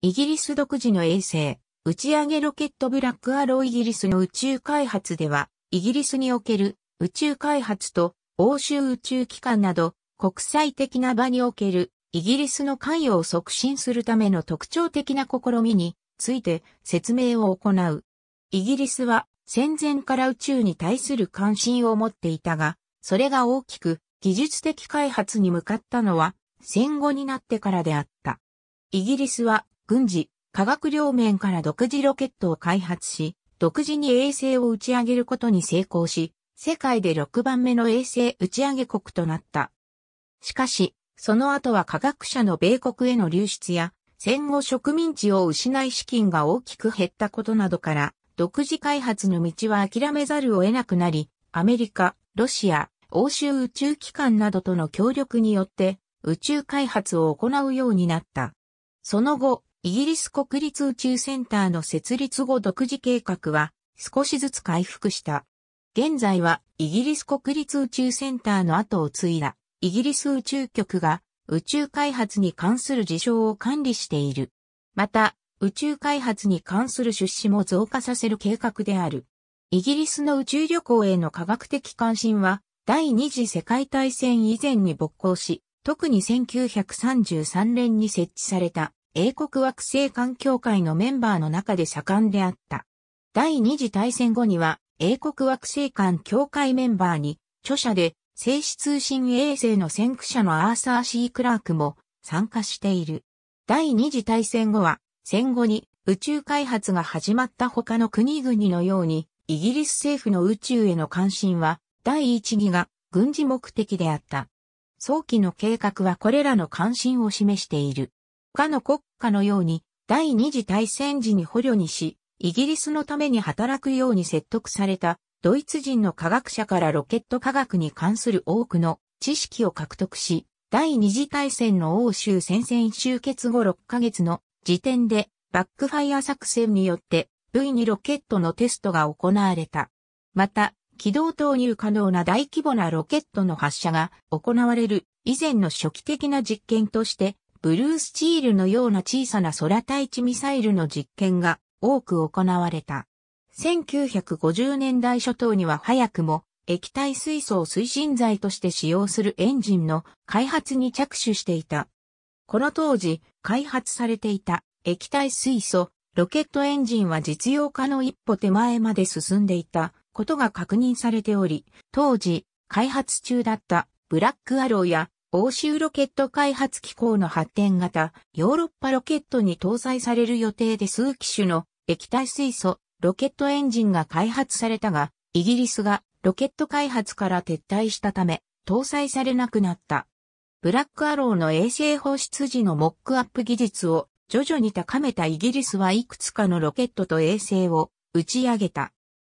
イギリス独自の衛星、打ち上げロケットブラックアローイギリスの宇宙開発では、イギリスにおける宇宙開発と欧州宇宙機関など国際的な場におけるイギリスの関与を促進するための特徴的な試みについて説明を行う。イギリスは戦前から宇宙に対する関心を持っていたが、それが大きく技術的開発に向かったのは戦後になってからであった。イギリスは軍事、科学両面から独自ロケットを開発し、独自に衛星を打ち上げることに成功し、世界で6番目の衛星打ち上げ国となった。しかし、その後は科学者の米国への流出や、戦後植民地を失い資金が大きく減ったことなどから、独自開発の道は諦めざるを得なくなり、アメリカ、ロシア、欧州宇宙機関などとの協力によって、宇宙開発を行うようになった。その後、イギリス国立宇宙センターの設立後独自計画は少しずつ回復した。現在はイギリス国立宇宙センターの後を継いだイギリス宇宙局が宇宙開発に関する事象を管理している。また、宇宙開発に関する出資も増加させる計画である。イギリスの宇宙旅行への科学的関心は第二次世界大戦以前に勃興し、特に1933年に設置された英国惑星環境会のメンバーの中で盛んであった。第二次大戦後には、英国惑星間協会メンバーに、著者で、静止通信衛星の先駆者のアーサー・シー・クラークも参加している。第二次大戦後は、戦後に宇宙開発が始まった他の国々のように、イギリス政府の宇宙への関心は、第一義が軍事目的であった。早期の計画はこれらの関心を示している。他の国家のように第二次大戦時に捕虜にし、イギリスのために働くように説得されたドイツ人の科学者からロケット科学に関する多くの知識を獲得し、第二次大戦の欧州戦線終結後6ヶ月の時点でバックファイア作戦によって V2 ロケットのテストが行われた。また、軌道投入可能な大規模なロケットの発射が行われる以前の初期的な実験としてブルースチールのような小さな空対地ミサイルの実験が多く行われた。1950年代初頭には早くも液体水素を推進剤として使用するエンジンの開発に着手していた。この当時、開発されていた液体水素、ロケットエンジンは実用化の一歩手前まで進んでいたことが確認されており、当時、開発中だったブラックアローや欧州ロケット開発機構の発展型、ヨーロッパロケットに搭載される予定で数機種の液体水素、ロケットエンジンが開発されたが、イギリスがロケット開発から撤退したため、搭載されなくなった。ブラックアローの衛星放出時のモックアップ技術を徐々に高めたイギリスはいくつかのロケットと衛星を打ち上げた。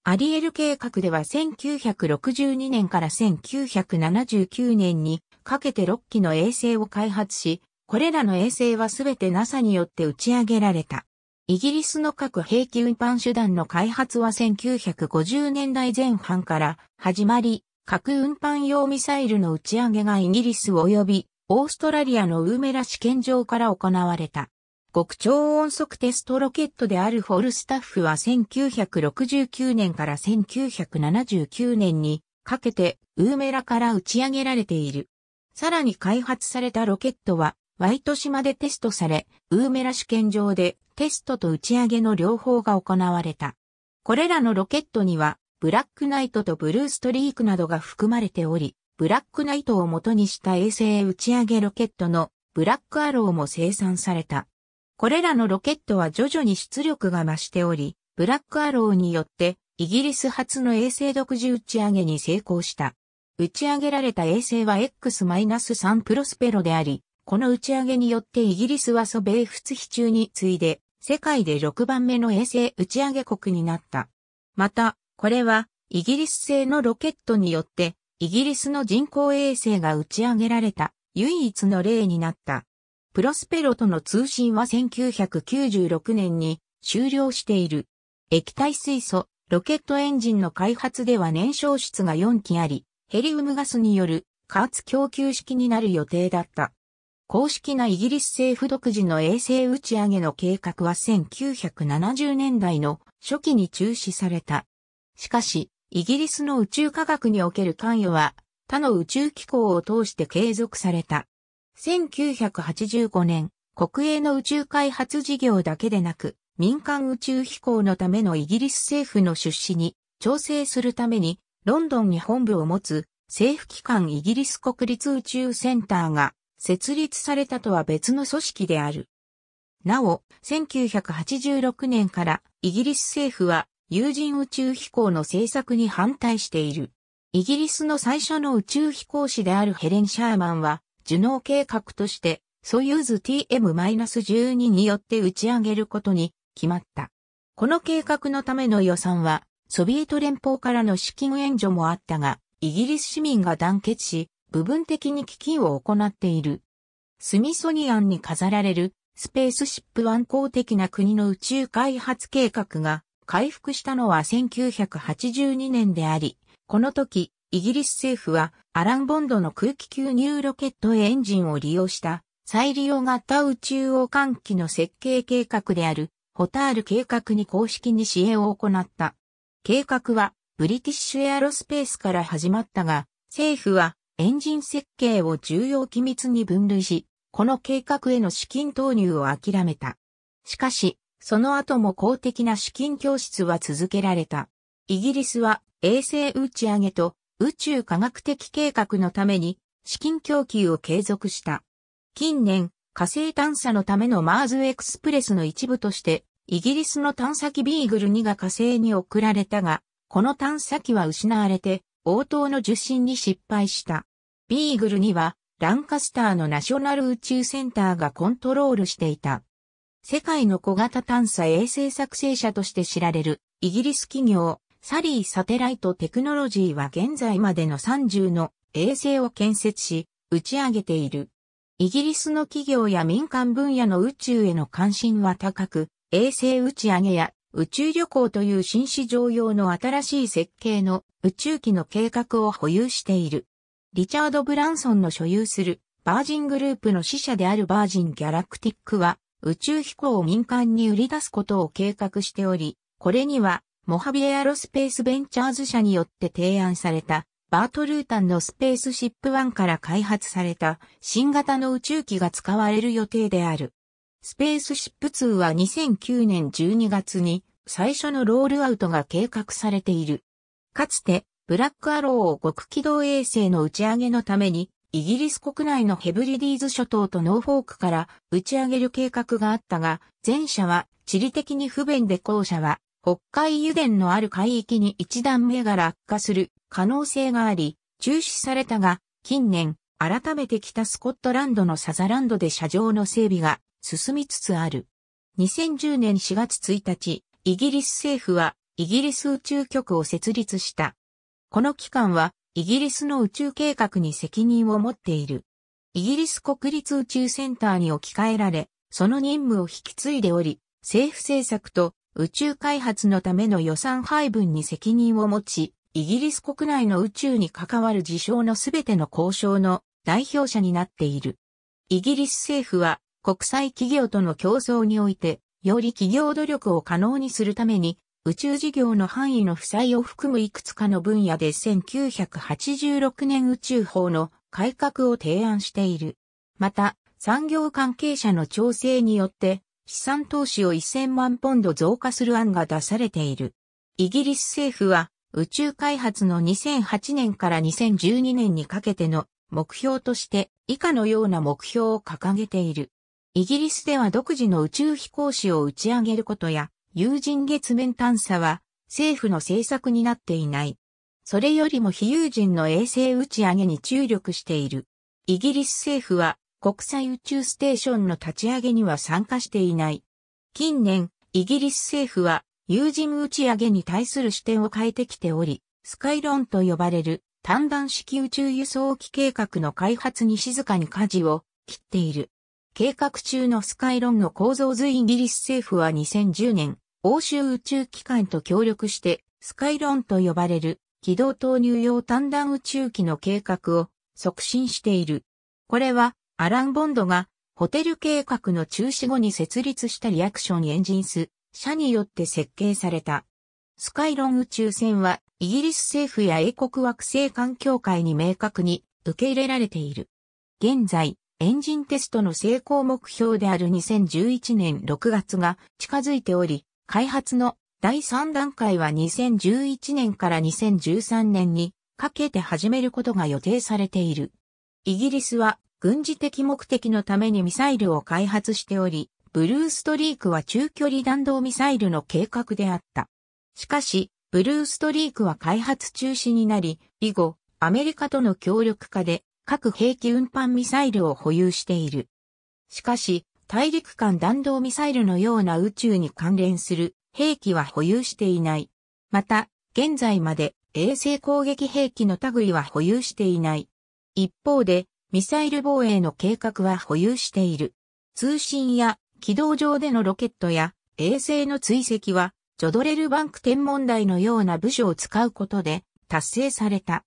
アリエル計画では1962年から1979年にかけて6機の衛星を開発し、これらの衛星はすべて NASA によって打ち上げられた。イギリスの核兵器運搬手段の開発は1950年代前半から始まり、核運搬用ミサイルの打ち上げがイギリス及びオーストラリアのウーメラ試験場から行われた。極超音速テストロケットであるフォルスタッフは1969年から1979年にかけてウーメラから打ち上げられている。さらに開発されたロケットは、ワイト島でテストされ、ウーメラ試験場でテストと打ち上げの両方が行われた。これらのロケットには、ブラックナイトとブルーストリークなどが含まれており、ブラックナイトを元にした衛星打ち上げロケットのブラックアローも生産された。これらのロケットは徐々に出力が増しており、ブラックアローによってイギリス初の衛星独自打ち上げに成功した。打ち上げられた衛星は X-3 プロスペロであり、この打ち上げによってイギリスは蘇米仏飛中に次いで、世界で6番目の衛星打ち上げ国になった。また、これは、イギリス製のロケットによって、イギリスの人工衛星が打ち上げられた、唯一の例になった。プロスペロとの通信は1996年に終了している。液体水素、ロケットエンジンの開発では燃焼室が4基あり、ヘリウムガスによる加圧供給式になる予定だった。公式なイギリス政府独自の衛星打ち上げの計画は1970年代の初期に中止された。しかし、イギリスの宇宙科学における関与は他の宇宙機構を通して継続された。1985年、国営の宇宙開発事業だけでなく、民間宇宙飛行のためのイギリス政府の出資に調整するためにロンドンに本部を持つ政府機関イギリス国立宇宙センターが設立されたとは別の組織である。なお、1986年からイギリス政府は有人宇宙飛行の政策に反対している。イギリスの最初の宇宙飛行士であるヘレン・シャーマンは、受納計画として、ソユーズ TM-12 によって打ち上げることに決まった。この計画のための予算は、ソビエト連邦からの資金援助もあったが、イギリス市民が団結し、部分的に基金を行っている。スミソニアンに飾られるスペースシップ湾公的な国の宇宙開発計画が回復したのは1982年であり、この時、イギリス政府はアラン・ボンドの空気吸入ロケットエンジンを利用した再利用型宇宙王換気の設計計画であるホタール計画に公式に支援を行った。計画はブリティッシュエアロスペースから始まったが、政府はエンジン設計を重要機密に分類し、この計画への資金投入を諦めた。しかし、その後も公的な資金教室は続けられた。イギリスは衛星打ち上げと宇宙科学的計画のために資金供給を継続した。近年、火星探査のためのマーズエクスプレスの一部としてイギリスの探査機ビーグル2が火星に送られたが、この探査機は失われて、応答の受信に失敗した。ビーグル2は、ランカスターのナショナル宇宙センターがコントロールしていた。世界の小型探査衛星作成者として知られる、イギリス企業、サリーサテライトテクノロジーは現在までの30の衛星を建設し、打ち上げている。イギリスの企業や民間分野の宇宙への関心は高く、衛星打ち上げや宇宙旅行という新市場用の新しい設計の宇宙機の計画を保有している。リチャード・ブランソンの所有するバージングループの支社であるバージン・ギャラクティックは宇宙飛行を民間に売り出すことを計画しており、これにはモハビエアロスペースベンチャーズ社によって提案されたバートルータンのスペースシップ1から開発された新型の宇宙機が使われる予定である。スペースシップ2は2009年12月に最初のロールアウトが計画されている。かつて、ブラックアローを極軌道衛星の打ち上げのために、イギリス国内のヘブリディーズ諸島とノーフォークから打ち上げる計画があったが、前者は地理的に不便で後者は北海油田のある海域に一段目が落下する可能性があり、中止されたが、近年、改めて北スコットランドのサザランドで車上の整備が進みつつある。2010年4月1日、イギリス政府はイギリス宇宙局を設立した。この機関はイギリスの宇宙計画に責任を持っている。イギリス国立宇宙センターに置き換えられ、その任務を引き継いでおり、政府政策と宇宙開発のための予算配分に責任を持ち、イギリス国内の宇宙に関わる事象のすべての交渉の代表者になっている。イギリス政府は国際企業との競争において、より企業努力を可能にするために、宇宙事業の範囲の負債を含むいくつかの分野で1986年宇宙法の改革を提案している。また、産業関係者の調整によって、資産投資を1000万ポンド増加する案が出されている。イギリス政府は、宇宙開発の2008年から2012年にかけての目標として以下のような目標を掲げている。イギリスでは独自の宇宙飛行士を打ち上げることや、有人月面探査は政府の政策になっていない。それよりも非有人の衛星打ち上げに注力している。イギリス政府は国際宇宙ステーションの立ち上げには参加していない。近年、イギリス政府は有人打ち上げに対する視点を変えてきており、スカイロンと呼ばれる単弾式宇宙輸送機計画の開発に静かに舵を切っている。計画中のスカイロンの構造図イギリス政府は2010年、欧州宇宙機関と協力して、スカイロンと呼ばれる軌道投入用単弾宇宙機の計画を促進している。これは、アラン・ボンドが、ホテル計画の中止後に設立したリアクションエンジンス、社によって設計された。スカイロン宇宙船は、イギリス政府や英国惑星環境会に明確に受け入れられている。現在、エンジンテストの成功目標である2011年6月が近づいており、開発の第3段階は2011年から2013年にかけて始めることが予定されている。イギリスは軍事的目的のためにミサイルを開発しており、ブルーストリークは中距離弾道ミサイルの計画であった。しかし、ブルーストリークは開発中止になり、以後、アメリカとの協力下で核兵器運搬ミサイルを保有している。しかし、大陸間弾道ミサイルのような宇宙に関連する兵器は保有していない。また、現在まで衛星攻撃兵器の類は保有していない。一方で、ミサイル防衛の計画は保有している。通信や軌道上でのロケットや衛星の追跡は、ジョドレルバンク天文台のような部署を使うことで達成された。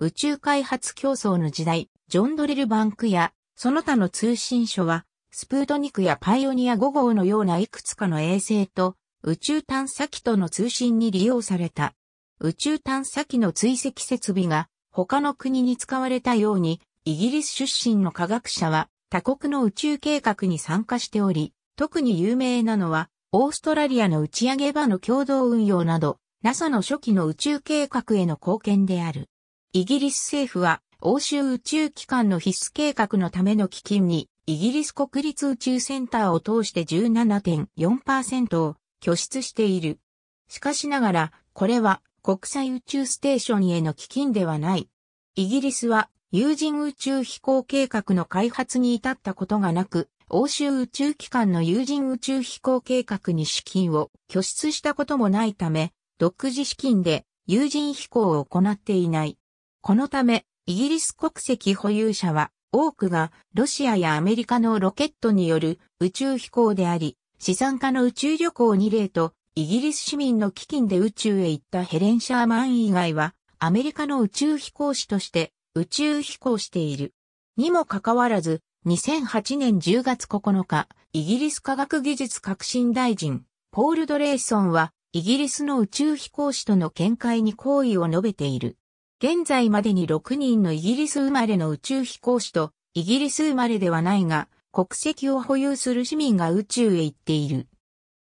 宇宙開発競争の時代、ジョン・ドレルバンクや、その他の通信所は、スプートニクやパイオニア5号のようないくつかの衛星と、宇宙探査機との通信に利用された。宇宙探査機の追跡設備が他の国に使われたように、イギリス出身の科学者は他国の宇宙計画に参加しており、特に有名なのは、オーストラリアの打ち上げ場の共同運用など、NASA の初期の宇宙計画への貢献である。イギリス政府は欧州宇宙機関の必須計画のための基金にイギリス国立宇宙センターを通して17.4%を拠出している。しかしながら、これは国際宇宙ステーションへの基金ではない。イギリスは有人宇宙飛行計画の開発に至ったことがなく、欧州宇宙機関の有人宇宙飛行計画に資金を拠出したこともないため、独自資金で有人飛行を行っていない。このため、イギリス国籍保有者は多くがロシアやアメリカのロケットによる宇宙飛行であり、資産家の宇宙旅行2例とイギリス市民の基金で宇宙へ行ったヘレン・シャーマン以外はアメリカの宇宙飛行士として宇宙飛行している。にもかかわらず、2008年10月9日、イギリス科学技術革新大臣、ポール・ドレイソンは、イギリスの宇宙飛行士との見解に好意を述べている。現在までに6人のイギリス生まれの宇宙飛行士と、イギリス生まれではないが、国籍を保有する市民が宇宙へ行っている。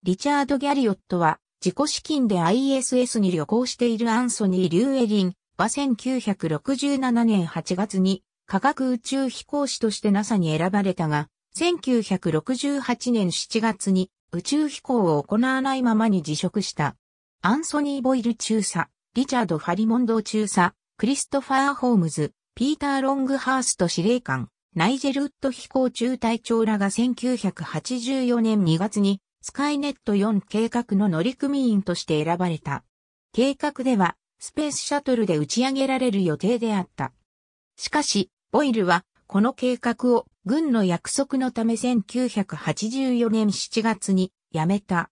リチャード・ギャリオットは、自己資金で ISS に旅行しているアンソニー・リューエリンは1967年8月に、科学宇宙飛行士として NASA に選ばれたが、1968年7月に宇宙飛行を行わないままに辞職した。アンソニー・ボイル中佐、リチャード・ファリモンド中佐、クリストファー・ホームズ、ピーター・ロングハースト司令官、ナイジェル・ウッド飛行中隊長らが1984年2月にスカイネット4計画の乗組員として選ばれた。計画ではスペースシャトルで打ち上げられる予定であった。しかし、ボイルはこの計画を軍の約束のため1984年7月にやめた。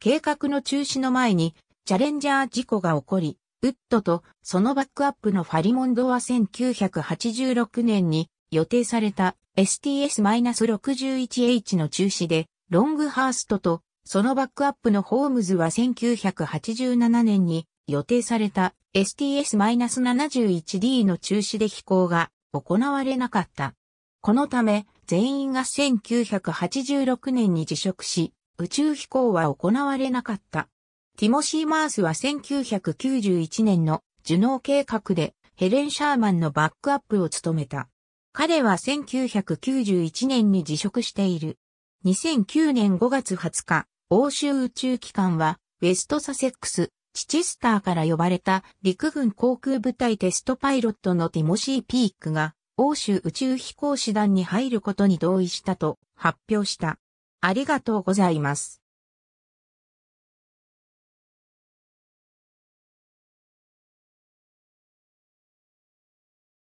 計画の中止の前にチャレンジャー事故が起こり、ウッドとそのバックアップのファリモンドは1986年に予定された STS-61H の中止で、ロングハーストとそのバックアップのホームズは1987年に予定された STS-71D の中止で飛行が行われなかった。このため全員が1986年に辞職し、宇宙飛行は行われなかった。ティモシー・マースは1991年の受脳計画でヘレン・シャーマンのバックアップを務めた。彼は1991年に辞職している。2009年5月20日、欧州宇宙機関は、ウェストサセックス、チチスターから呼ばれた陸軍航空部隊テストパイロットのティモシー・ピークが、欧州宇宙飛行士団に入ることに同意したと発表した。ありがとうございます。